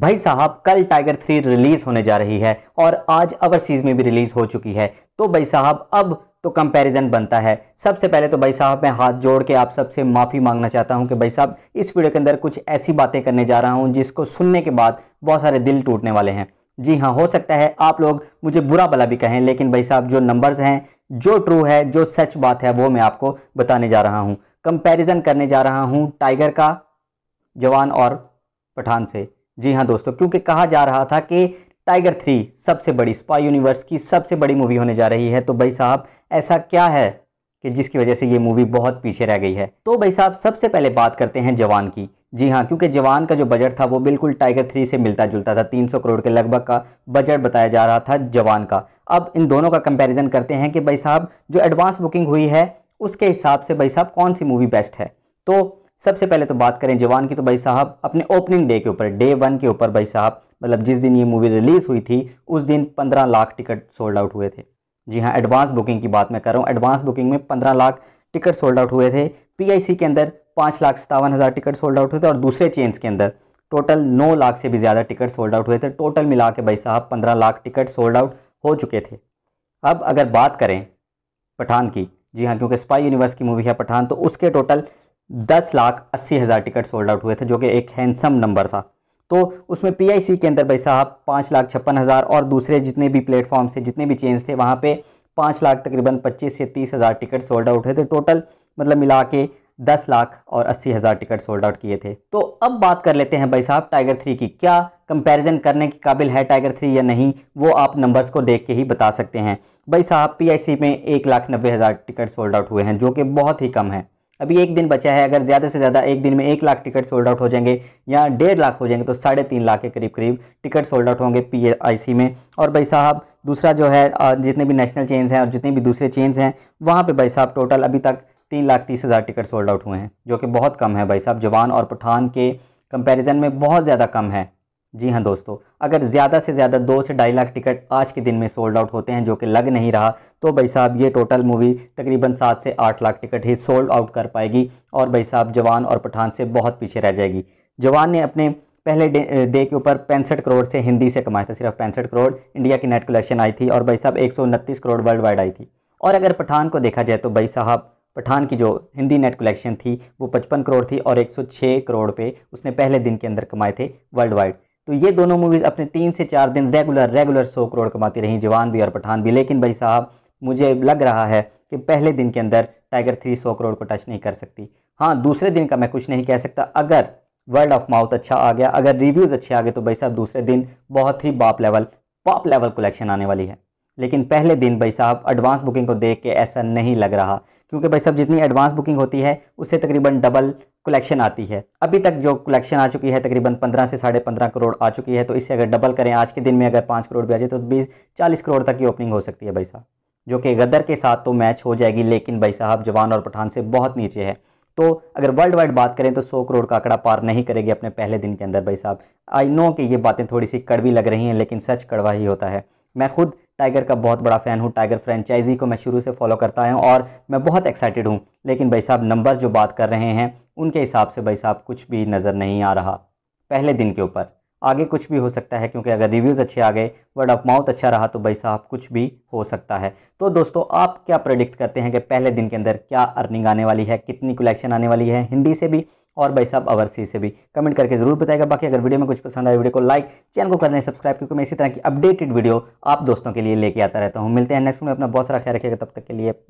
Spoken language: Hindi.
भाई साहब कल टाइगर थ्री रिलीज होने जा रही है और आज सीज में भी रिलीज हो चुकी है तो भाई साहब अब तो कंपैरिजन बनता है सबसे पहले तो भाई साहब मैं हाथ जोड़ के आप सबसे माफ़ी मांगना चाहता हूं कि भाई साहब इस वीडियो के अंदर कुछ ऐसी बातें करने जा रहा हूं जिसको सुनने के बाद बहुत सारे दिल टूटने वाले हैं जी हाँ हो सकता है आप लोग मुझे बुरा भला भी कहें लेकिन भाई साहब जो नंबर्स हैं जो ट्रू है जो सच बात है वो मैं आपको बताने जा रहा हूँ कंपेरिजन करने जा रहा हूँ टाइगर का जवान और पठान से जी हाँ दोस्तों क्योंकि कहा जा रहा था कि टाइगर थ्री सबसे बड़ी स्पाई यूनिवर्स की सबसे बड़ी मूवी होने जा रही है तो भाई साहब ऐसा क्या है कि जिसकी वजह से ये मूवी बहुत पीछे रह गई है तो भाई साहब सबसे पहले बात करते हैं जवान की जी हाँ क्योंकि जवान का जो बजट था वो बिल्कुल टाइगर थ्री से मिलता जुलता था 300 करोड़ के लगभग का बजट बताया जा रहा था जवान का अब इन दोनों का कंपैरिजन करते हैं कि भाई साहब जो एडवांस बुकिंग हुई है उसके हिसाब से भाई साहब कौन सी मूवी बेस्ट है तो सबसे पहले तो बात करें जवान की तो भाई साहब अपने ओपनिंग डे के ऊपर डे वन के ऊपर भाई साहब मतलब जिस दिन ये मूवी रिलीज़ हुई थी उस दिन पंद्रह लाख टिकट सोल्ड आउट हुए थे जी हाँ एडवांस बुकिंग की बात मैं कर रहा हूँ एडवांस बुकिंग में पंद्रह लाख टिकट सोल्ड आउट हुए थे पी के अंदर पाँच लाख सतावन हज़ार टिकट सोल्ड आउट हुए थे और दूसरे चेन्स के अंदर टोटल नौ लाख से भी ज़्यादा टिकट सोल्ड आउट हुए थे टोटल मिला के भाई साहब पंद्रह लाख टिकट सोल्ड आउट हो चुके थे अब अगर बात करें पठान की जी हाँ क्योंकि स्पाई यूनिवर्स की मूवी है पठान तो उसके टोटल दस लाख अस्सी हज़ार टिकट सोल्ड आउट हुए थे जो कि एक हैंडसम नंबर था तो उसमें पीआईसी के अंदर भाई साहब पाँच लाख छप्पन हज़ार और दूसरे जितने भी प्लेटफॉर्म थे जितने भी चेंज थे वहाँ पे पाँच लाख तकरीबन पच्चीस से तीस हज़ार टिकट सोल्ड आउट हुए थे टोटल मतलब मिला के दस लाख और अस्सी हज़ार टिकट सोल्ड आउट किए थे तो अब बात कर लेते हैं भाई साहब टाइगर थ्री की क्या कंपैरिजन करने के काबिल है टाइगर थ्री या नहीं वो आप नंबर्स को देख के ही बता सकते हैं भाई साहब पीआईसी में एक लाख नब्बे हज़ार टिकट सोल्ड आउट हुए हैं जो कि बहुत ही कम है अभी एक दिन बचा है अगर ज़्यादा से ज़्यादा एक दिन में एक लाख टिकट सोल्ड आउट हो जाएंगे या डेढ़ लाख हो जाएंगे तो साढ़े तीन लाख के करीब करीब टिकट सोल्ड आउट होंगे पीएआईसी में और भाई साहब दूसरा जो है जितने भी नेशनल चेन्स हैं और जितने भी दूसरे चेन्स हैं वहाँ पर भाई साहब टोटल अभी तक तीन लाख तीस हज़ार टिकट सोल्ड आउट हुए हैं जो कि बहुत कम है भाई साहब जवान और पठान के कंपैरिजन में बहुत ज़्यादा कम है जी हाँ दोस्तों अगर ज़्यादा से ज़्यादा दो से ढाई लाख टिकट आज के दिन में सोल्ड आउट होते हैं जो कि लग नहीं रहा तो भाई साहब ये टोटल मूवी तकरीबन सात से आठ लाख टिकट ही सोल्ड आउट कर पाएगी और भाई साहब जवान और पठान से बहुत पीछे रह जाएगी जवान ने अपने पहले डे, डे के ऊपर पैंसठ करोड़ से हिंदी से कमाया था सिर्फ पैंसठ करोड़ इंडिया की नेट कलेक्शन आई थी और भाई साहब एक करोड़ वर्ल्ड वाइड आई थी और अगर पठान को देखा जाए तो भाई साहब पठान की जो हिंदी नेट कलेक्शन थी वो पचपन करोड़ थी और एक करोड़ पे उसने पहले दिन के अंदर कमाए थे वर्ल्ड वाइड तो ये दोनों मूवीज़ अपने तीन से चार दिन रेगुलर रेगुलर सौ करोड़ कमाती रहीं जवान भी और पठान भी लेकिन भाई साहब मुझे लग रहा है कि पहले दिन के अंदर टाइगर थ्री सौ करोड़ को टच नहीं कर सकती हाँ दूसरे दिन का मैं कुछ नहीं कह सकता अगर वर्ड ऑफ माउथ अच्छा आ गया अगर रिव्यूज़ अच्छे आ गए तो भाई साहब दूसरे दिन बहुत ही बाप लेवल पॉप लेवल कलेक्शन आने वाली है लेकिन पहले दिन भाई साहब एडवांस बुकिंग को देख के ऐसा नहीं लग रहा क्योंकि भाई साहब जितनी एडवांस बुकिंग होती है उससे तकरीबन डबल कलेक्शन आती है अभी तक जो कलेक्शन आ चुकी है तकरीबन पंद्रह से साढ़े पंद्रह करोड़ आ चुकी है तो इससे अगर डबल करें आज के दिन में अगर पाँच करोड़ भी आ जाए तो बीस चालीस करोड़ तक की ओपनिंग हो सकती है भाई साहब जो कि गदर के साथ तो मैच हो जाएगी लेकिन भाई साहब जवान और पठान से बहुत नीचे है तो अगर वर्ल्ड वाइड बात करें तो सौ करोड़ का आंकड़ा पार नहीं करेगी अपने पहले दिन के अंदर भाई साहब आई नो कि ये बातें थोड़ी सी कड़वी लग रही हैं लेकिन सच कड़वा ही होता है मैं खुद टाइगर का बहुत बड़ा फ़ैन हूँ टाइगर फ्रेंचाइजी को मैं शुरू से फॉलो करता हूँ और मैं बहुत एक्साइटेड हूँ लेकिन भाई साहब नंबर जो बात कर रहे हैं उनके हिसाब से भाई साहब कुछ भी नज़र नहीं आ रहा पहले दिन के ऊपर आगे कुछ भी हो सकता है क्योंकि अगर रिव्यूज़ अच्छे आ गए वर्ड ऑफ माउथ अच्छा रहा तो भाई साहब कुछ भी हो सकता है तो दोस्तों आप क्या प्रडिक्ट करते हैं कि पहले दिन के अंदर क्या अर्निंग आने वाली है कितनी कलेक्शन आने वाली है हिंदी से भी और भाई साहब अवरसी से भी कमेंट करके ज़रूर बताएगा बाकी अगर वीडियो में कुछ पसंद आए वीडियो को लाइक चैनल को कर दें सब्सक्राइब क्योंकि मैं इसी तरह की अपडेटेड वीडियो आप दोस्तों के लिए लेके आता रहता हूँ मिलते हैं नेक्स्ट में अपना बहुत सारा ख्याल रखेगा तब तक के लिए